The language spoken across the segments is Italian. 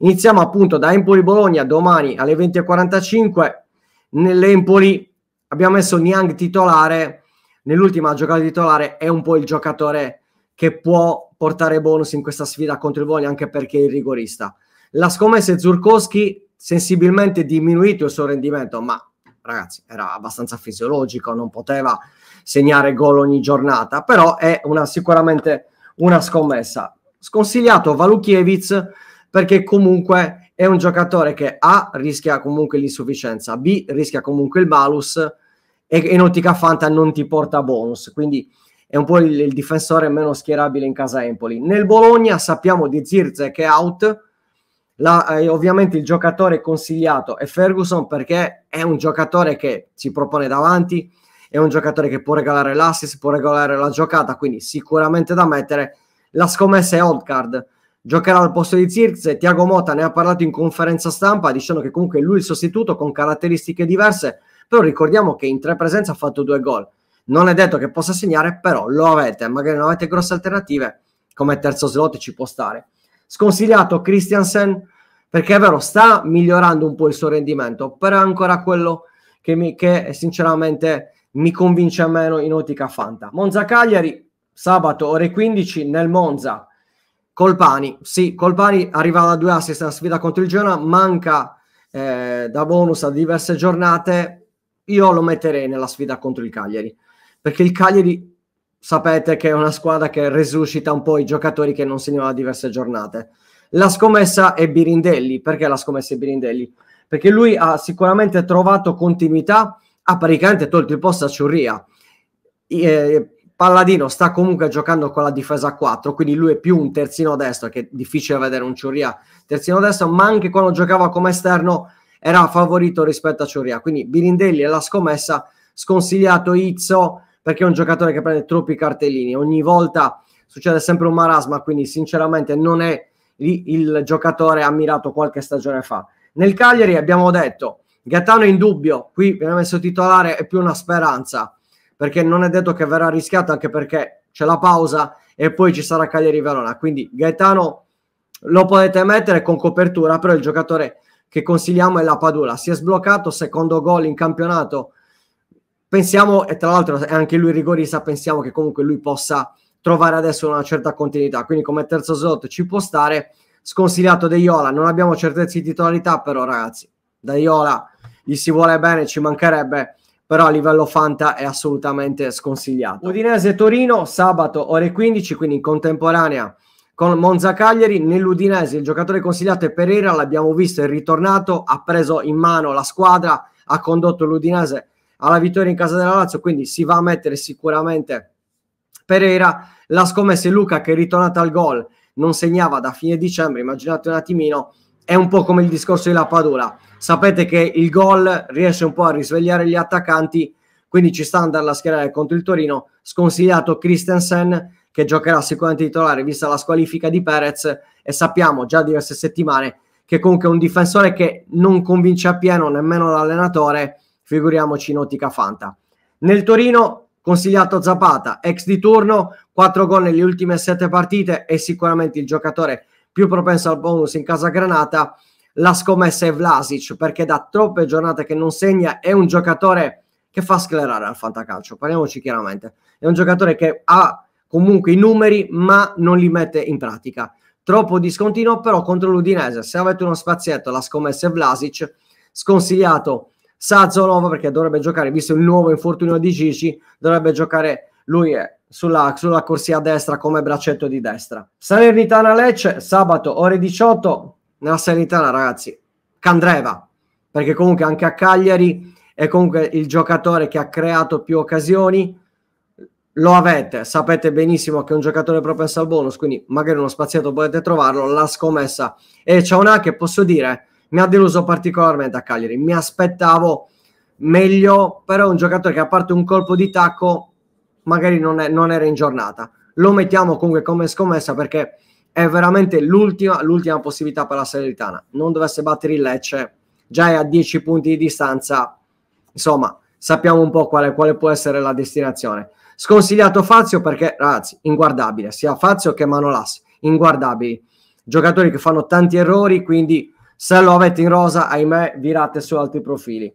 Iniziamo appunto da Empoli-Bologna domani alle 20.45. Nell'Empoli abbiamo messo Niang titolare, nell'ultima giocata titolare è un po' il giocatore che può portare bonus in questa sfida contro il Bologna anche perché è il rigorista. La scommessa è Zurkowski sensibilmente diminuito il suo rendimento, ma ragazzi era abbastanza fisiologico, non poteva segnare gol ogni giornata, però è una, sicuramente una scommessa. Sconsigliato Valukiewicz perché comunque è un giocatore che A rischia comunque l'insufficienza, B rischia comunque il malus e, e in ottica Fanta non ti porta bonus, quindi è un po' il, il, difensore meno schierabile in casa Empoli. Nel Bologna sappiamo di Zirze che è out, la, eh, ovviamente il giocatore consigliato è Ferguson perché è un giocatore che si propone davanti, è un giocatore che può regalare l'assist, può regalare la giocata, quindi sicuramente da mettere. La scommessa è Card giocherà al posto di Zirz. Tiago Mota ne ha parlato in conferenza stampa dicendo che comunque lui è il sostituto con caratteristiche diverse, però ricordiamo che in tre presenze ha fatto due gol. Non è detto che possa segnare, però lo avete, magari non avete grosse alternative, come terzo slot ci può stare. Sconsigliato Christiansen perché è vero, sta migliorando un po' il suo rendimento, però è ancora quello che, mi, che sinceramente mi convince a meno in ottica Fanta. Monza Cagliari, sabato ore 15 nel Monza, Colpani, sì, Colpani arrivava a due assist nella sfida contro il Genoa, manca eh, da bonus a diverse giornate, io lo metterei nella sfida contro il Cagliari, perché il Cagliari sapete che è una squadra che resuscita un po' i giocatori che non segnano da diverse giornate. La scommessa è Birindelli, perché la scommessa è Birindelli? Perché lui ha sicuramente trovato continuità, ha praticamente tolto il posto a Ciurria. E, eh, Palladino sta comunque giocando con la difesa a 4, quindi lui è più un terzino destro, che è difficile vedere un Ciuria terzino destro, ma anche quando giocava come esterno era favorito rispetto a Ciuria. Quindi Birindelli è la scommessa, sconsigliato Izzo perché è un giocatore che prende troppi cartellini, ogni volta succede sempre un marasma, quindi sinceramente non è il giocatore ammirato qualche stagione fa. Nel Cagliari abbiamo detto, Gattano è in dubbio, qui viene messo titolare, è più una speranza perché non è detto che verrà rischiato anche perché c'è la pausa e poi ci sarà Cagliari Verona. Quindi Gaetano lo potete mettere con copertura, però il giocatore che consigliamo è la Padula. Si è sbloccato, secondo gol in campionato. Pensiamo, e tra l'altro è anche lui rigorista, pensiamo che comunque lui possa trovare adesso una certa continuità. Quindi come terzo slot ci può stare. Sconsigliato De Iola, non abbiamo certezze di titolarità, però ragazzi, Da Iola gli si vuole bene, ci mancherebbe però a livello Fanta è assolutamente sconsigliato. Udinese-Torino sabato ore 15, quindi in contemporanea con Monza Cagliari. Nell'Udinese il giocatore consigliato è Pereira, l'abbiamo visto, è ritornato, ha preso in mano la squadra, ha condotto l'Udinese alla vittoria in casa della Lazio, quindi si va a mettere sicuramente Pereira. La scommessa è Luca che è ritornata al gol, non segnava da fine dicembre, immaginate un attimino, è un po' come il discorso della Padula. Sapete che il gol riesce un po' a risvegliare gli attaccanti, quindi ci sta andando alla schierare contro il Torino. Sconsigliato Christensen, che giocherà sicuramente titolare vista la squalifica di Perez, e sappiamo già diverse settimane che comunque è un difensore che non convince appieno nemmeno l'allenatore, figuriamoci in ottica fanta. Nel Torino consigliato Zapata, ex di turno, 4 gol nelle ultime 7 partite, è sicuramente il giocatore più propenso al bonus in casa Granata, la scommessa è Vlasic, perché da troppe giornate che non segna è un giocatore che fa sclerare al fantacalcio, parliamoci chiaramente. È un giocatore che ha comunque i numeri, ma non li mette in pratica. Troppo discontinuo, però contro l'Udinese, se avete uno spazietto, la scommessa è Vlasic, sconsigliato Sazzonova perché dovrebbe giocare, visto il nuovo infortunio di Gigi, dovrebbe giocare lui è sulla, sulla corsia destra come braccetto di destra. Salernitana Lecce, sabato ore 18, nella Salernitana ragazzi, Candreva, perché comunque anche a Cagliari è comunque il giocatore che ha creato più occasioni, lo avete, sapete benissimo che è un giocatore propenso al bonus, quindi magari uno spaziato potete trovarlo, la scommessa. E c'è una che posso dire, mi ha deluso particolarmente a Cagliari, mi aspettavo meglio, però è un giocatore che a parte un colpo di tacco magari non, è, non era in giornata. Lo mettiamo comunque come scommessa perché è veramente l'ultima, l'ultima possibilità per la Salernitana. Non dovesse battere il Lecce, già è a 10 punti di distanza, insomma, sappiamo un po' quale, quale può essere la destinazione. Sconsigliato Fazio perché, ragazzi, inguardabile, sia Fazio che Manolas, inguardabili. Giocatori che fanno tanti errori, quindi se lo avete in rosa, ahimè, virate su altri profili.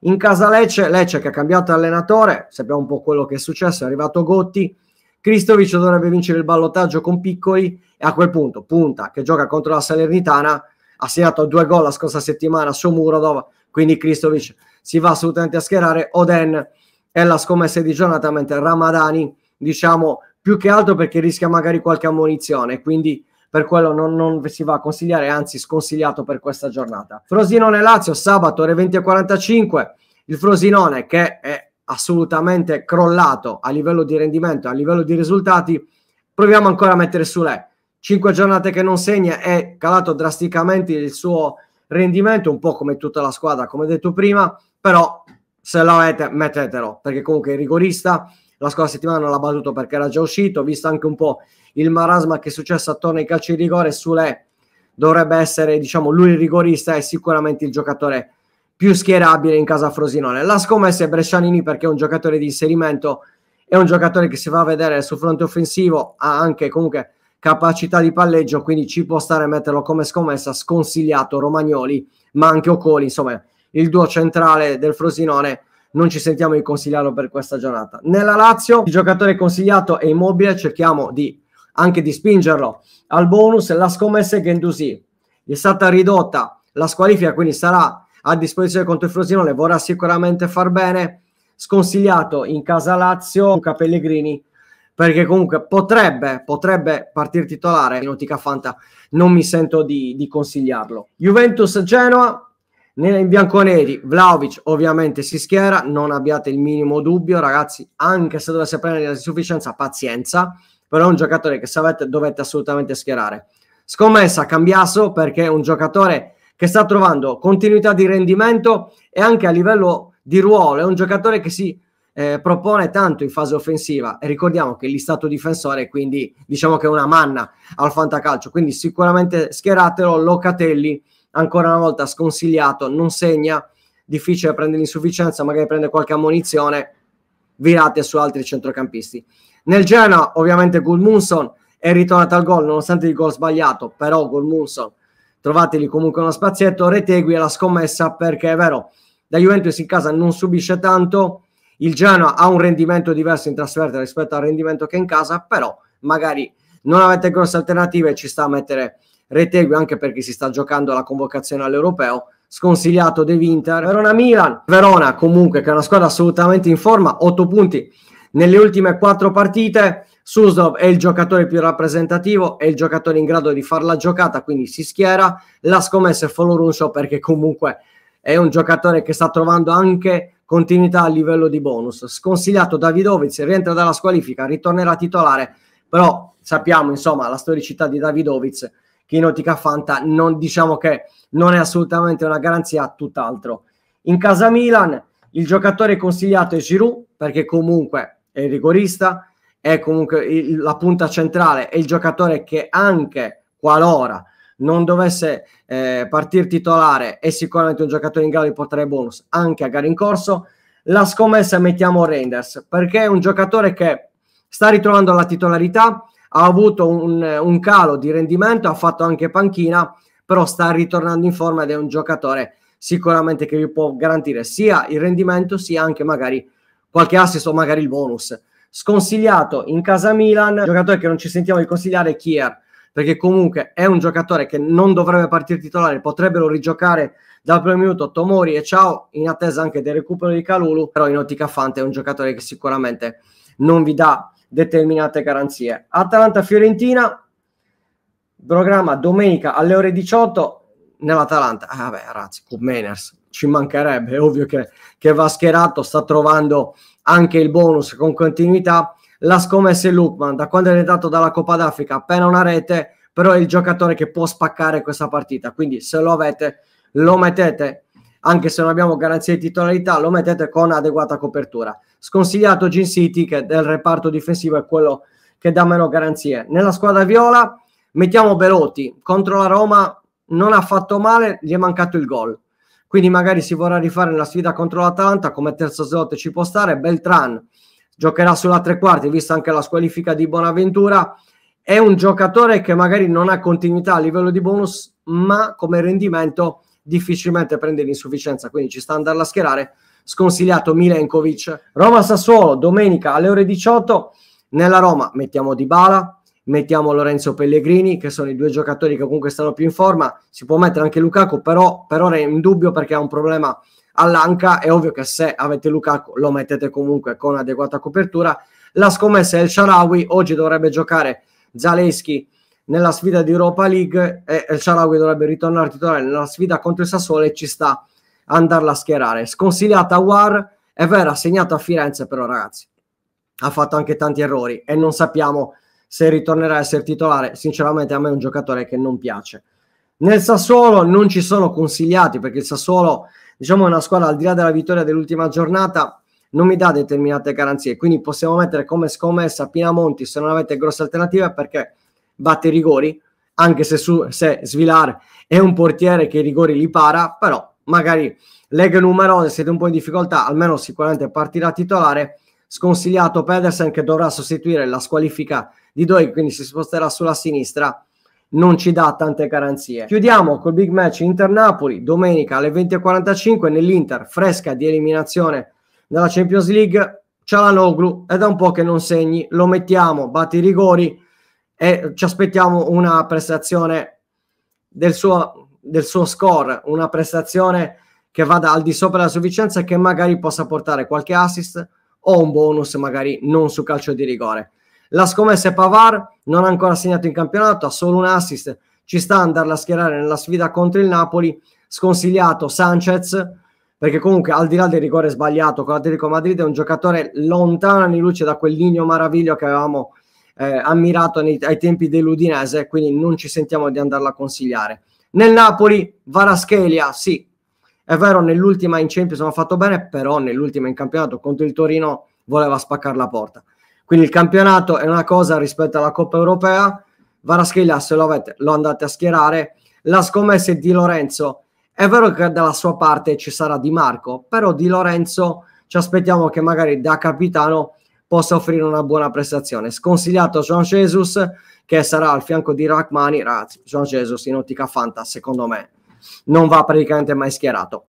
In casa Lecce, Lecce che ha cambiato allenatore, sappiamo un po' quello che è successo, è arrivato Gotti, Cristovic dovrebbe vincere il ballottaggio con Piccoli e a quel punto Punta che gioca contro la Salernitana ha segnato due gol la scorsa settimana su Murodov, quindi Cristovic si va assolutamente a schierare, Oden è la scommessa di giornata mentre Ramadani diciamo più che altro perché rischia magari qualche ammonizione, quindi per quello non, non si va a consigliare, anzi sconsigliato per questa giornata. Frosinone Lazio, sabato ore 20.45, il Frosinone che è assolutamente crollato a livello di rendimento, a livello di risultati, proviamo ancora a mettere su lei. Cinque giornate che non segna è calato drasticamente il suo rendimento, un po' come tutta la squadra, come detto prima, però se lo avete mettetelo, perché comunque il rigorista, la scorsa settimana non l'ha battuto perché era già uscito, visto anche un po' il marasma che è successo attorno ai calci di rigore, Sule dovrebbe essere, diciamo, lui il rigorista e sicuramente il giocatore più schierabile in casa Frosinone. La scommessa è Brescianini perché è un giocatore di inserimento, è un giocatore che si fa vedere sul fronte offensivo, ha anche comunque capacità di palleggio, quindi ci può stare a metterlo come scommessa, sconsigliato Romagnoli, ma anche Ocoli, insomma, il duo centrale del Frosinone non ci sentiamo di consigliarlo per questa giornata. Nella Lazio il giocatore consigliato è Immobile, cerchiamo di, anche di spingerlo al bonus. La scommessa è Gendusi, è stata ridotta la squalifica, quindi sarà a disposizione contro il Frosinone, vorrà sicuramente far bene. Sconsigliato in casa Lazio, Luca Pellegrini, perché comunque potrebbe, potrebbe partire titolare in ottica Fanta, non mi sento di, di consigliarlo. Juventus-Genoa, nei bianconeri Vlaovic ovviamente si schiera, non abbiate il minimo dubbio ragazzi, anche se dovesse prendere la sufficienza pazienza, però è un giocatore che sapete dovete assolutamente schierare. Scommessa Cambiasso perché è un giocatore che sta trovando continuità di rendimento e anche a livello di ruolo, è un giocatore che si eh, propone tanto in fase offensiva e ricordiamo che lì stato difensore quindi diciamo che è una manna al fantacalcio, quindi sicuramente schieratelo Locatelli ancora una volta sconsigliato, non segna, difficile prendere l'insufficienza, magari prende qualche ammonizione, virate su altri centrocampisti. Nel Genoa ovviamente Gulmunson è ritornato al gol, nonostante il gol sbagliato, però Gulmunson trovateli comunque uno spazietto, Retegui è la scommessa perché è vero, la Juventus in casa non subisce tanto, il Genoa ha un rendimento diverso in trasferta rispetto al rendimento che è in casa, però magari non avete grosse alternative e ci sta a mettere Retegui anche perché si sta giocando la convocazione all'europeo sconsigliato De Winter. Verona Milan, Verona comunque che è una squadra assolutamente in forma, 8 punti nelle ultime 4 partite. Suslov è il giocatore più rappresentativo, è il giocatore in grado di fare la giocata, quindi si schiera. La scommessa è Follow Show perché comunque è un giocatore che sta trovando anche continuità a livello di bonus. Sconsigliato Davidovic, rientra dalla squalifica, ritornerà titolare, però sappiamo insomma la storicità di Davidovic che in ottica Fanta non diciamo che non è assolutamente una garanzia, tutt'altro. In casa Milan il giocatore consigliato è Giroud perché comunque è rigorista, è comunque il, la punta centrale, è il giocatore che anche qualora non dovesse eh, partire titolare è sicuramente un giocatore in grado di portare bonus anche a gare in corso. La scommessa mettiamo Renders perché è un giocatore che sta ritrovando la titolarità, ha avuto un, un calo di rendimento, ha fatto anche panchina, però sta ritornando in forma ed è un giocatore sicuramente che vi può garantire sia il rendimento sia anche magari qualche assist o magari il bonus. Sconsigliato in casa Milan, giocatore che non ci sentiamo di consigliare, Kier, perché comunque è un giocatore che non dovrebbe partire titolare, potrebbero rigiocare dal primo minuto Tomori e Ciao in attesa anche del recupero di Calulu, però in ottica Fante è un giocatore che sicuramente non vi dà determinate garanzie. Atalanta-Fiorentina, programma domenica alle ore 18 nell'Atalanta. Ah, vabbè, ragazzi, Cubmeners, ci mancherebbe, è ovvio che, che va schierato, sta trovando anche il bonus con continuità. La scommessa è Lukman, da quando è dato dalla Coppa d'Africa, appena una rete, però è il giocatore che può spaccare questa partita. Quindi se lo avete, lo mettete, anche se non abbiamo garanzie di titolarità, lo mettete con adeguata copertura sconsigliato Gin City che del reparto difensivo è quello che dà meno garanzie. Nella squadra viola mettiamo Belotti, contro la Roma non ha fatto male, gli è mancato il gol. Quindi magari si vorrà rifare nella sfida contro l'Atalanta come terzo slot ci può stare Beltran giocherà sulla tre quarti, vista anche la squalifica di Bonaventura. È un giocatore che magari non ha continuità a livello di bonus, ma come rendimento difficilmente prende l'insufficienza, quindi ci sta andando a schierare sconsigliato Milenkovic. Roma-Sassuolo, domenica alle ore 18, nella Roma mettiamo Dybala, mettiamo Lorenzo Pellegrini, che sono i due giocatori che comunque stanno più in forma, si può mettere anche Lukaku, però per ora è in dubbio perché ha un problema all'anca, è ovvio che se avete Lukaku lo mettete comunque con adeguata copertura. La scommessa è il Sharawi, oggi dovrebbe giocare Zaleschi nella sfida di Europa League e il Sharawi dovrebbe ritornare titolare nella sfida contro il Sassuolo e ci sta andarla a schierare. Sconsigliata a War, è vero, ha segnato a Firenze, però ragazzi, ha fatto anche tanti errori e non sappiamo se ritornerà a essere titolare. Sinceramente a me è un giocatore che non piace. Nel Sassuolo non ci sono consigliati perché il Sassuolo, diciamo, è una squadra al di là della vittoria dell'ultima giornata non mi dà determinate garanzie, quindi possiamo mettere come scommessa Pinamonti se non avete grosse alternative perché batte i rigori, anche se, su, se Svilar è un portiere che i rigori li para, però magari leghe numerose, siete un po' in difficoltà, almeno sicuramente partirà titolare, sconsigliato Pedersen che dovrà sostituire la squalifica di Doig, quindi si sposterà sulla sinistra, non ci dà tante garanzie. Chiudiamo col big match Inter-Napoli, domenica alle 20.45 nell'Inter, fresca di eliminazione dalla Champions League, Cialanoglu è da un po' che non segni, lo mettiamo, batti i rigori e ci aspettiamo una prestazione del suo del suo score, una prestazione che vada al di sopra della sufficienza e che magari possa portare qualche assist o un bonus magari non su calcio di rigore. La scommessa è Pavar, non ha ancora segnato in campionato, ha solo un assist, ci sta a andarla a schierare nella sfida contro il Napoli, sconsigliato Sanchez, perché comunque al di là del rigore sbagliato con l'Atletico Madrid è un giocatore lontano anni luce da quel Ligno Maraviglio che avevamo eh, ammirato nei, ai tempi dell'Udinese, quindi non ci sentiamo di andarla a consigliare. Nel Napoli, Varaschelia, sì, è vero, nell'ultima in Champions hanno fatto bene, però nell'ultima in campionato contro il Torino voleva spaccare la porta. Quindi il campionato è una cosa rispetto alla Coppa Europea. Varaschelia, se lo avete, lo andate a schierare. La scommessa è di Lorenzo. È vero che dalla sua parte ci sarà Di Marco, però Di Lorenzo ci aspettiamo che magari da capitano possa offrire una buona prestazione. Sconsigliato Jean Jesus che sarà al fianco di Rachmani, Raz, Jean Jesus in ottica Fanta secondo me non va praticamente mai schierato.